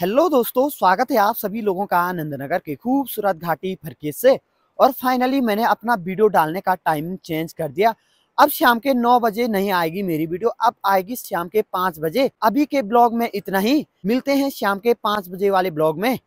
hello दोस्तों स्वागत है आप सभी लोगों का आनंदनगर के खूबसूरत घाटी फरकेज से और फाइनली मैंने अपना वीडियो डालने का टाइमिंग चेंज कर दिया अब शाम के नौ बजे नहीं आएगी मेरी वीडियो अब आएगी शाम के पाँच बजे अभी के ब्लॉग में इतना ही मिलते हैं शाम के पाँच बजे वाले ब्लॉग में